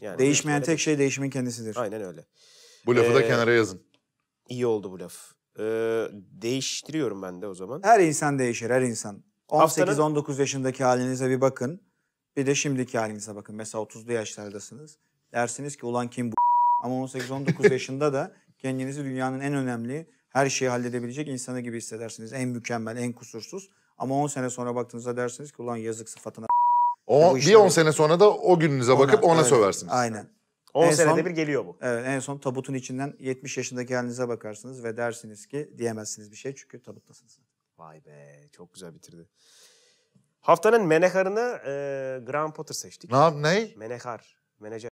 Yani Değişmeyen tek şey değişimin kendisidir. Aynen öyle. Bu lafı ee, da kenara yazın. İyi oldu bu laf. Ee, değiştiriyorum ben de o zaman. Her insan değişir, her insan. 18-19 yaşındaki halinize bir bakın. Bir de şimdiki halinize bakın. Mesela 30'lu yaşlardasınız. Dersiniz ki ulan kim bu? Ama 18-19 yaşında da kendinizi dünyanın en önemli, her şeyi halledebilecek insanı gibi hissedersiniz. En mükemmel, en kusursuz. Ama 10 sene sonra baktığınızda dersiniz ki ulan yazık sıfatına o, e, bir 10 sene sonra da o gününüze bakıp ona, ona evet, söversiniz. Aynen. 10 en senede bir geliyor bu. Evet, en son tabutun içinden 70 yaşındaki halinize bakarsınız ve dersiniz ki diyemezsiniz bir şey çünkü tabuttasınız. Vay be çok güzel bitirdi. Haftanın menekarını e, Graham Potter seçtik. Ne? Ne? Menekar. Menajer.